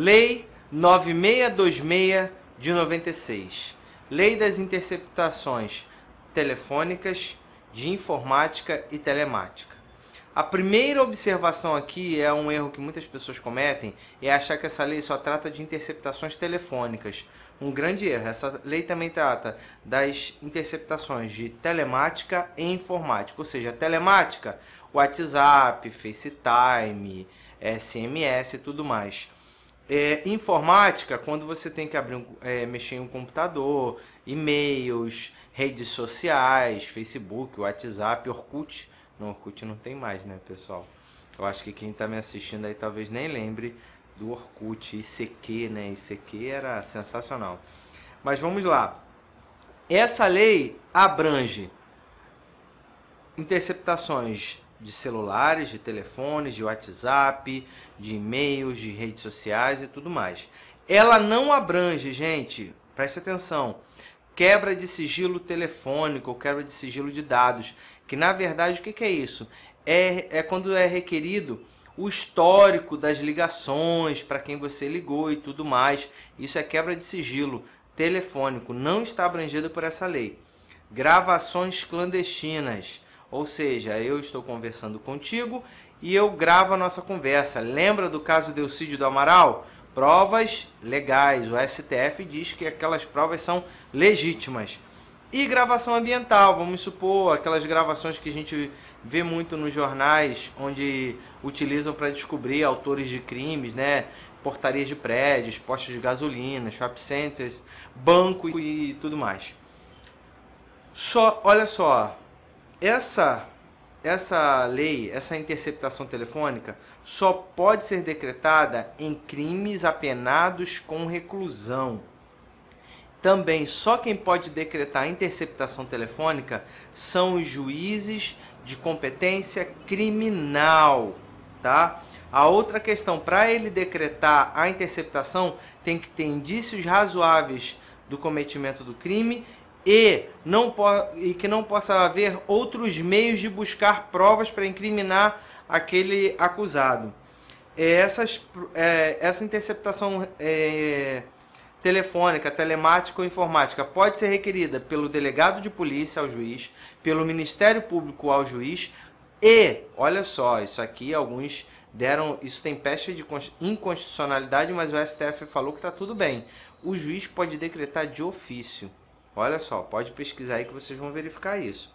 Lei 9626 de 96. Lei das interceptações telefônicas, de informática e telemática. A primeira observação aqui é um erro que muitas pessoas cometem, é achar que essa lei só trata de interceptações telefônicas. Um grande erro. Essa lei também trata das interceptações de telemática e informática, ou seja, telemática, WhatsApp, FaceTime, SMS e tudo mais. É, informática, quando você tem que abrir um, é, mexer em um computador, e-mails, redes sociais, Facebook, WhatsApp, Orkut. No Orkut não tem mais, né, pessoal? Eu acho que quem está me assistindo aí talvez nem lembre do Orkut, ICQ, né? ICQ era sensacional. Mas vamos lá. Essa lei abrange interceptações de celulares, de telefones, de WhatsApp, de e-mails, de redes sociais e tudo mais. Ela não abrange, gente, preste atenção, quebra de sigilo telefônico ou quebra de sigilo de dados, que na verdade o que, é isso? É, é quando é requerido o histórico das ligações, para quem você ligou e tudo mais. Isso é quebra de sigilo telefônico, não está abrangida por essa lei. Gravações clandestinas ou seja, eu estou conversando contigo e eu gravo a nossa conversa. Lembra do caso Delcídio do Amaral? Provas legais. O STF diz que aquelas provas são legítimas. E gravação ambiental, vamos supor, aquelas gravações que a gente vê muito nos jornais, onde utilizam para descobrir autores de crimes, né? Portarias de prédios, postos de gasolina, shopping centers, banco e tudo mais. Só, olha só, essa essa lei, essa interceptação telefônica, só pode ser decretada em crimes apenados com reclusão. Também só quem pode decretar interceptação telefônica são os juízes de competência criminal, tá? A outra questão, para ele decretar a interceptação, tem que ter indícios razoáveis do cometimento do crime e, não e que não possa haver outros meios de buscar provas para incriminar aquele acusado. É, essas, é, essa interceptação é, telefônica, telemática ou informática pode ser requerida pelo delegado de polícia ao juiz, pelo Ministério Público ao juiz e, olha só, isso aqui alguns deram, isso tem peste de inconstitucionalidade, mas o STF falou que está tudo bem. O juiz pode decretar de ofício. Olha só, pode pesquisar aí que vocês vão verificar isso.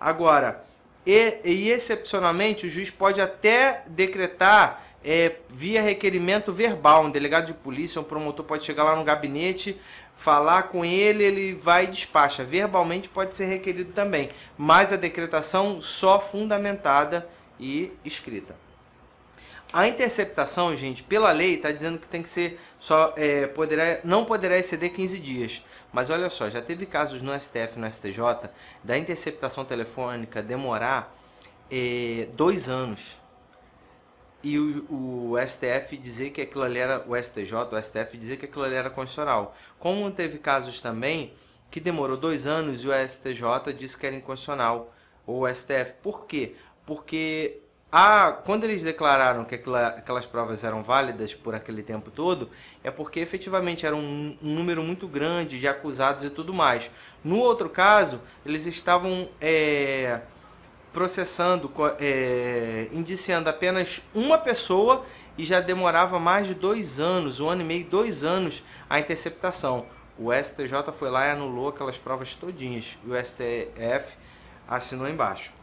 Agora, e, e excepcionalmente, o juiz pode até decretar é, via requerimento verbal. Um delegado de polícia, um promotor pode chegar lá no gabinete, falar com ele, ele vai e despacha. Verbalmente pode ser requerido também, mas a decretação só fundamentada e escrita. A interceptação, gente, pela lei, está dizendo que tem que ser só é, poderá, não poderá exceder 15 dias. Mas olha só, já teve casos no STF e no STJ da interceptação telefônica demorar é, dois anos. E o, o, STF dizer que aquilo ali era. O STJ, o STF dizer que aquilo ali era constitucional. Como teve casos também que demorou dois anos e o STJ disse que era inconstitucional. Ou o STF. Por quê? Porque ah, quando eles declararam que aquela, aquelas provas eram válidas por aquele tempo todo, é porque efetivamente era um, um, número muito grande de acusados e tudo mais. No outro caso, eles estavam é, processando, é, indiciando apenas uma pessoa e já demorava mais de dois anos, um ano e meio, dois anos, a interceptação. O STJ foi lá e anulou aquelas provas todinhas. E o STF assinou embaixo.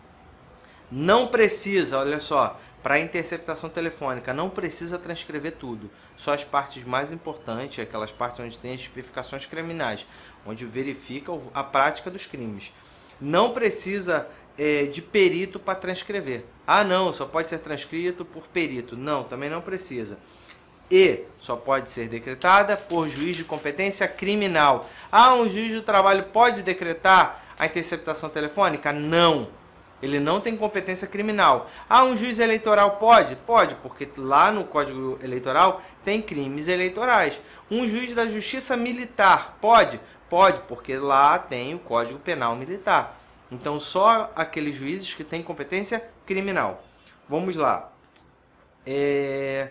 Não precisa, olha só, para interceptação telefônica, não precisa transcrever tudo, só as partes mais importantes, aquelas partes onde tem as tipificações criminais, onde verifica a prática dos crimes. Não precisa é, de perito para transcrever. Ah, não, só pode ser transcrito por perito. Não, também não precisa e só pode ser decretada por juiz de competência criminal. Ah, um juiz do trabalho pode decretar a interceptação telefônica? Não. Ele não tem competência criminal. Ah, um juiz eleitoral pode? Pode, porque lá no Código Eleitoral tem crimes eleitorais. Um juiz da Justiça Militar pode? Pode, porque lá tem o Código Penal Militar. Então, só aqueles juízes que têm competência criminal. Vamos lá. É...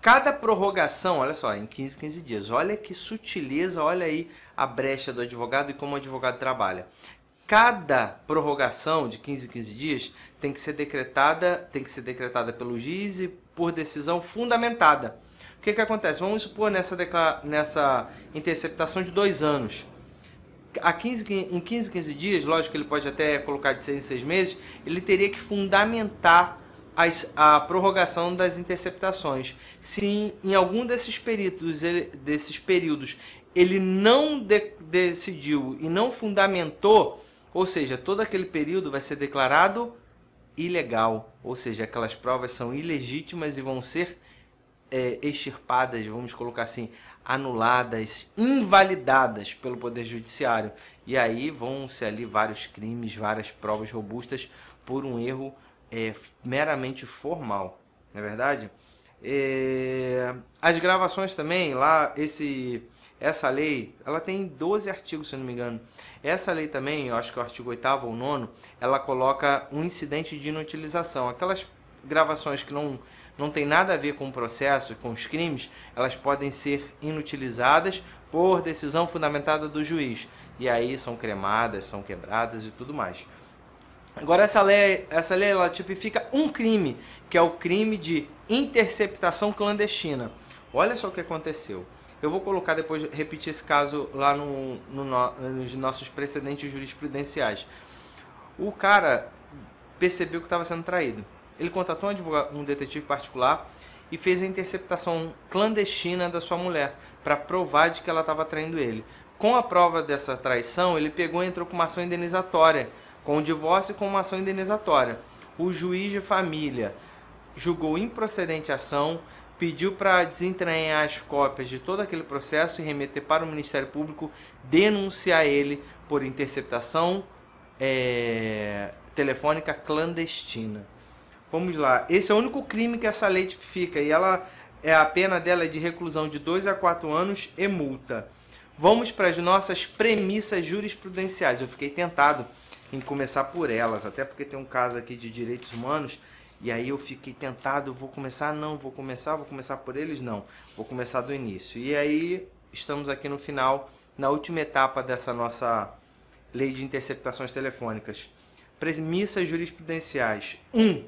Cada prorrogação, olha só, em 15, 15 dias. Olha que sutileza, olha aí a brecha do advogado e como o advogado trabalha cada prorrogação de 15 em 15 dias tem que ser decretada, tem que ser decretada pelo juiz e por decisão fundamentada. O que, que acontece? Vamos supor nessa, nessa interceptação de dois anos. A 15, em 15, 15 dias, lógico que ele pode até colocar de seis em seis meses, ele teria que fundamentar as, a prorrogação das interceptações. Se em, em algum desses períodos, ele, desses períodos ele não de, decidiu e não fundamentou, ou seja, todo aquele período vai ser declarado ilegal, ou seja, aquelas provas são ilegítimas e vão ser é, extirpadas, vamos colocar assim, anuladas, invalidadas pelo Poder Judiciário. E aí vão-se ali vários crimes, várias provas robustas por um erro é, meramente formal, não é verdade? É, as gravações também, lá, esse, essa lei, ela tem 12 artigos, se não me engano. Essa lei também, eu acho que é o artigo 8 ou 9, ela coloca um incidente de inutilização. Aquelas gravações que não, não tem nada a ver com o processo, com os crimes, elas podem ser inutilizadas por decisão fundamentada do juiz. E aí são cremadas, são quebradas e tudo mais. Agora, essa lei, essa lei ela tipifica um crime, que é o crime de interceptação clandestina. Olha só o que aconteceu. Eu vou colocar depois, repetir esse caso lá no, no, nos nossos precedentes jurisprudenciais. O cara percebeu que estava sendo traído. Ele contratou um, advogado, um detetive particular e fez a interceptação clandestina da sua mulher para provar de que ela estava traindo ele. Com a prova dessa traição, ele pegou e entrou com uma ação indenizatória, com o divórcio e com uma ação indenizatória. O juiz de família julgou improcedente a ação, pediu para desentranhar as cópias de todo aquele processo e remeter para o Ministério Público denunciar ele por interceptação é, telefônica clandestina. Vamos lá. Esse é o único crime que essa lei tipifica e ela é a pena dela é de reclusão de 2 a 4 anos e multa. Vamos para as nossas premissas jurisprudenciais. Eu fiquei tentado em começar por elas, até porque tem um caso aqui de direitos humanos e aí eu fiquei tentado, vou começar? Não, vou começar, vou começar por eles? Não, vou começar do início. E aí estamos aqui no final, na última etapa dessa nossa lei de interceptações telefônicas. Premissas jurisprudenciais. 1. Um,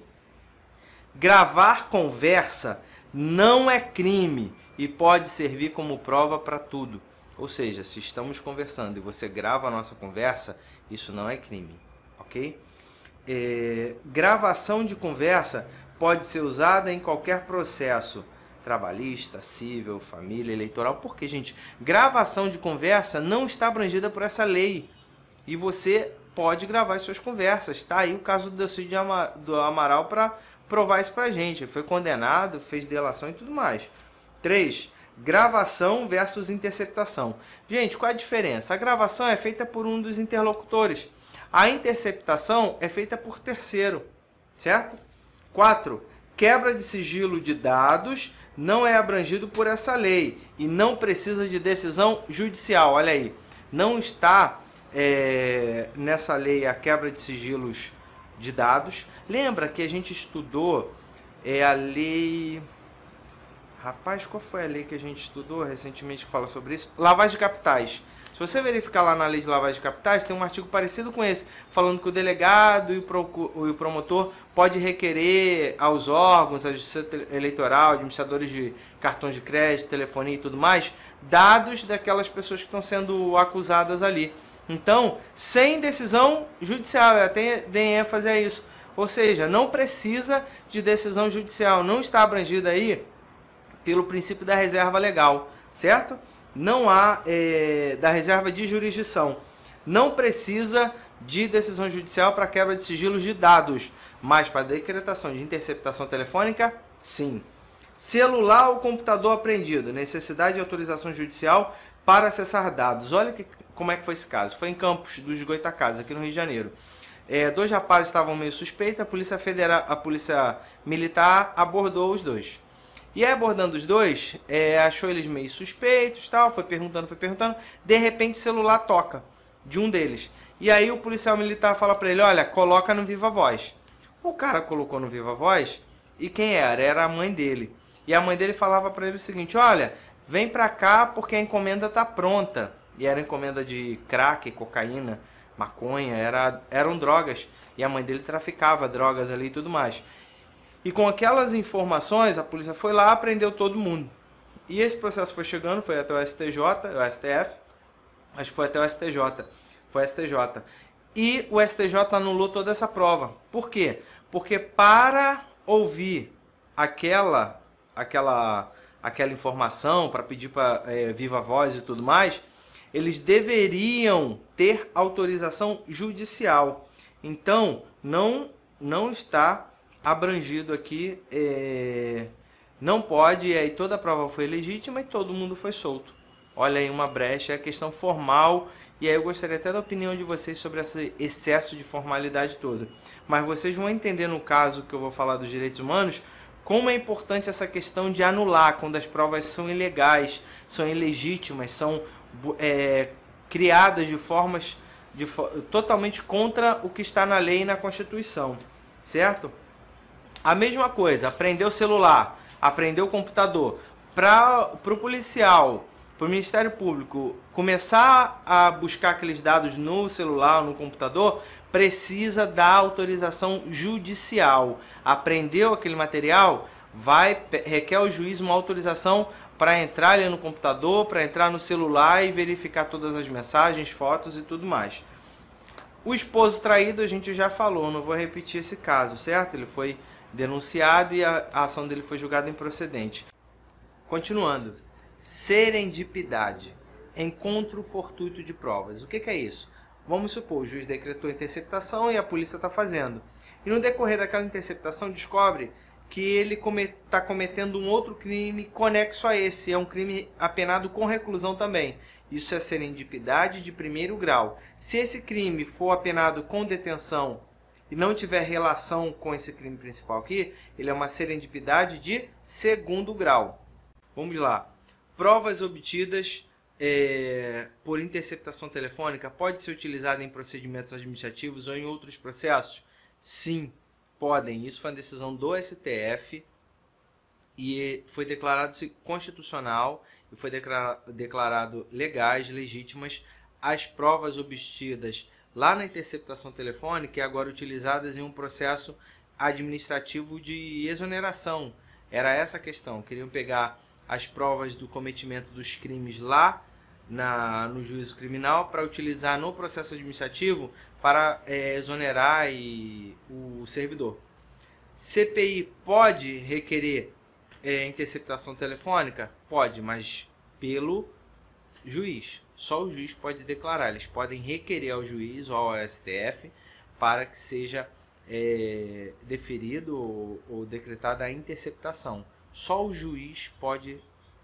gravar conversa não é crime e pode servir como prova para tudo. Ou seja, se estamos conversando e você grava a nossa conversa, isso não é crime, ok? é, gravação de conversa pode ser usada em qualquer processo trabalhista, civil, família, eleitoral, porque, gente, gravação de conversa não está abrangida por essa lei. E você pode gravar suas conversas, tá? Aí o caso do Cid do Amaral para provar isso a gente. Ele foi condenado, fez delação e tudo mais. 3. Gravação versus interceptação. Gente, qual a diferença? A gravação é feita por um dos interlocutores. A interceptação é feita por terceiro, certo? 4. Quebra de sigilo de dados não é abrangido por essa lei e não precisa de decisão judicial. Olha aí, não está é, nessa lei a quebra de sigilos de dados. Lembra que a gente estudou é, a lei. Rapaz, qual foi a lei que a gente estudou recentemente que fala sobre isso? Lavagem de capitais. Se você verificar lá na lei de lavagem de capitais, tem um artigo parecido com esse, falando que o delegado e o promotor pode requerer aos órgãos, à justiça eleitoral, administradores de cartões de crédito, telefonia e tudo mais, dados daquelas pessoas que estão sendo acusadas ali. Então, sem decisão judicial, eu até dei ênfase a isso. Ou seja, não precisa de decisão judicial, não está abrangida aí pelo princípio da reserva legal, certo? não há é, da reserva de jurisdição. Não precisa de decisão judicial para quebra de sigilos de dados, mas para decretação de interceptação telefônica, sim. Celular ou computador apreendido, necessidade de autorização judicial para acessar dados. Olha que, como é que foi esse caso. Foi em Campos dos Goitacazes, aqui no Rio de Janeiro. É, dois rapazes estavam meio suspeitos, a polícia federal, a polícia militar abordou os dois. E aí, abordando os dois, é, achou eles meio suspeitos, tal, foi perguntando, foi perguntando. De repente, o celular toca de um deles. E aí o policial militar fala para ele, olha, coloca no viva voz. O cara colocou no viva voz e quem era? Era a mãe dele. E a mãe dele falava para ele o seguinte: olha, vem para cá porque a encomenda tá pronta. E era encomenda de crack, cocaína, maconha, era, eram drogas. E a mãe dele traficava drogas ali e tudo mais. E com aquelas informações, a polícia foi lá, prendeu todo mundo. E esse processo foi chegando, foi até o STJ, o STF, acho que foi até o STJ, foi o STJ. E o STJ anulou toda essa prova. Por quê? Porque para ouvir aquela aquela aquela informação, para pedir para é, viva voz e tudo mais, eles deveriam ter autorização judicial. Então, não não está abrangido aqui é, não pode, e aí toda a prova foi legítima e todo mundo foi solto. Olha aí uma brecha, é a questão formal, e aí eu gostaria até da opinião de vocês sobre esse excesso de formalidade toda. Mas vocês vão entender no caso que eu vou falar dos direitos humanos, como é importante essa questão de anular quando as provas são ilegais, são ilegítimas, são é, criadas de formas de, totalmente contra o que está na lei e na Constituição, certo? A mesma coisa, aprender o celular, aprender o computador. Para o policial, para o Ministério Público começar a buscar aqueles dados no celular, no computador, precisa da autorização judicial. Aprendeu aquele material, vai requer ao juiz uma autorização para entrar ali no computador, para entrar no celular e verificar todas as mensagens, fotos e tudo mais. O esposo traído a gente já falou, não vou repetir esse caso, certo? Ele foi denunciado e a, a ação dele foi julgada improcedente. Continuando, serendipidade, encontro fortuito de provas. O que, que é isso? Vamos supor, o juiz decretou interceptação e a polícia está fazendo. E no decorrer daquela interceptação descobre que ele está cometendo um outro crime conexo a esse. É um crime apenado com reclusão também. Isso é serendipidade de primeiro grau. Se esse crime for apenado com detenção e não tiver relação com esse crime principal aqui, ele é uma serendipidade de segundo grau. Vamos lá. Provas obtidas é, por interceptação telefônica pode ser utilizada em procedimentos administrativos ou em outros processos? Sim, podem. Isso foi uma decisão do STF e foi declarado constitucional e foi declarado legais, legítimas as provas obtidas lá na interceptação telefônica e é agora utilizadas em um processo administrativo de exoneração. Era essa a questão. Queriam pegar as provas do cometimento dos crimes lá na, no juízo criminal para utilizar no processo administrativo para é, exonerar e, o servidor. CPI pode requerer é, interceptação telefônica? Pode, mas pelo juiz só o juiz pode declarar. Eles podem requerer ao juiz ou ao STF para que seja é, deferido ou, ou decretada a interceptação. Só o juiz pode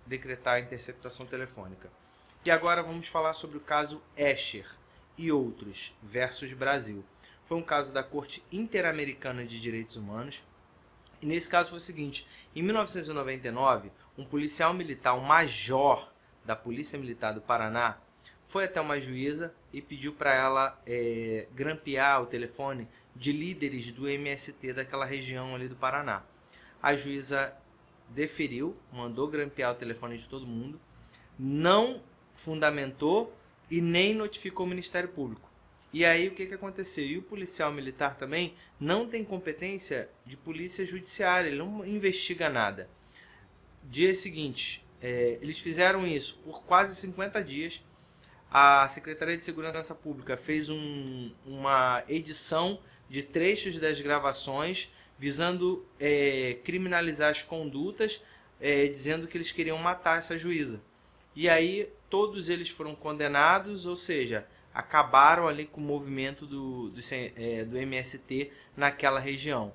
decretar a interceptação telefônica. E agora vamos falar sobre o caso Escher e outros versus Brasil. Foi um caso da Corte Interamericana de Direitos Humanos. E nesse caso foi o seguinte: em 1999, um policial militar, um major da Polícia Militar do Paraná, foi até uma juíza e pediu para ela é, grampear o telefone de líderes do MST daquela região ali do Paraná. A juíza deferiu, mandou grampear o telefone de todo mundo, não fundamentou e nem notificou o Ministério Público. E aí o que, que aconteceu? E o policial militar também não tem competência de polícia judiciária, ele não investiga nada. Dia seguinte, é, eles fizeram isso por quase 50 dias. A Secretaria de Segurança Pública fez um, uma edição de trechos das gravações visando é, criminalizar as condutas, é, dizendo que eles queriam matar essa juíza. E aí todos eles foram condenados, ou seja, acabaram ali com o movimento do, do, é, do MST naquela região.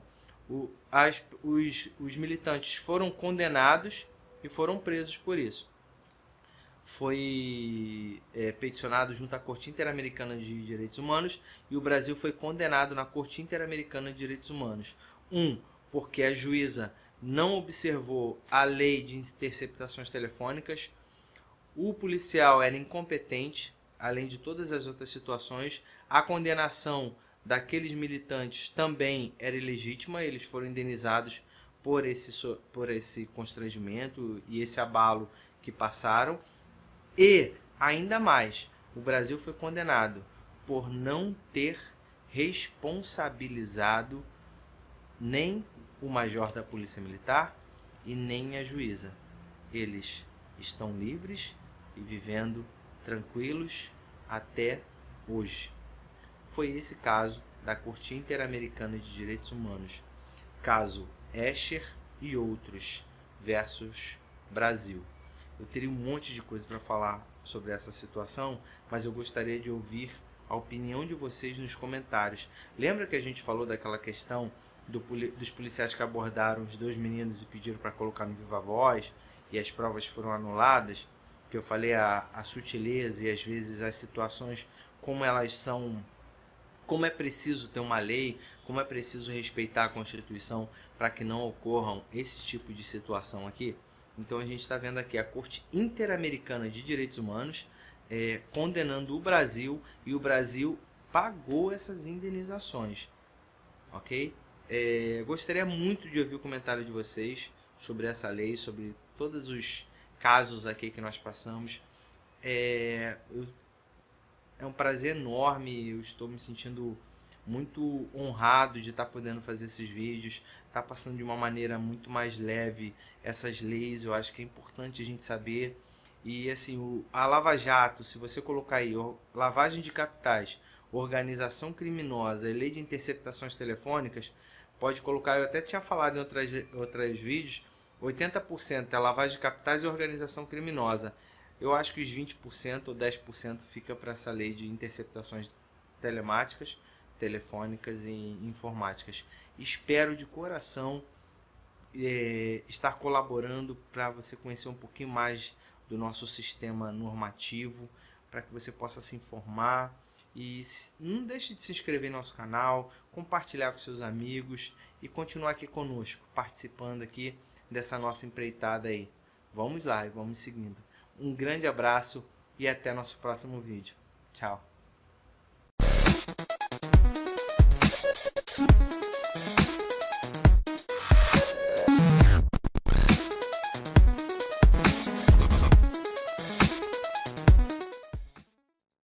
O, as, os, os militantes foram condenados e foram presos por isso. Foi é, peticionado junto à Corte Interamericana de Direitos Humanos e o Brasil foi condenado na Corte Interamericana de Direitos Humanos. Um, porque a juíza não observou a lei de interceptações telefônicas, o policial era incompetente, além de todas as outras situações, a condenação daqueles militantes também era ilegítima, eles foram indenizados por esse, por esse constrangimento e esse abalo que passaram. E, ainda mais, o Brasil foi condenado por não ter responsabilizado nem o major da Polícia Militar e nem a juíza. Eles estão livres e vivendo tranquilos até hoje. Foi esse caso da Corte Interamericana de Direitos Humanos. Caso Escher e outros versus Brasil. Eu teria um monte de coisa para falar sobre essa situação, mas eu gostaria de ouvir a opinião de vocês nos comentários. Lembra que a gente falou daquela questão do, dos policiais que abordaram os dois meninos e pediram para colocar no viva voz e as provas foram anuladas? Que eu falei a, a sutileza e às vezes as situações como elas são como é preciso ter uma lei, como é preciso respeitar a Constituição para que não ocorram esse tipo de situação aqui. Então a gente está vendo aqui a Corte Interamericana de Direitos Humanos é, condenando o Brasil e o Brasil pagou essas indenizações, ok? É, gostaria muito de ouvir o comentário de vocês sobre essa lei, sobre todos os casos aqui que nós passamos. É, eu é um prazer enorme. Eu estou me sentindo muito honrado de estar podendo fazer esses vídeos, estar tá passando de uma maneira muito mais leve essas leis. Eu acho que é importante a gente saber. E assim, a Lava Jato, se você colocar aí lavagem de capitais, organização criminosa e lei de interceptações telefônicas, pode colocar, eu até tinha falado em outras, outros vídeos, 80% é lavagem de capitais e organização criminosa. Eu acho que os 20% ou 10% fica para essa lei de interceptações telemáticas, telefônicas e informáticas. Espero de coração é, estar colaborando para você conhecer um pouquinho mais do nosso sistema normativo, para que você possa se informar. E não deixe de se inscrever no nosso canal, compartilhar com seus amigos e continuar aqui conosco, participando aqui dessa nossa empreitada aí. Vamos lá e vamos seguindo. Um grande abraço e até nosso próximo vídeo. Tchau.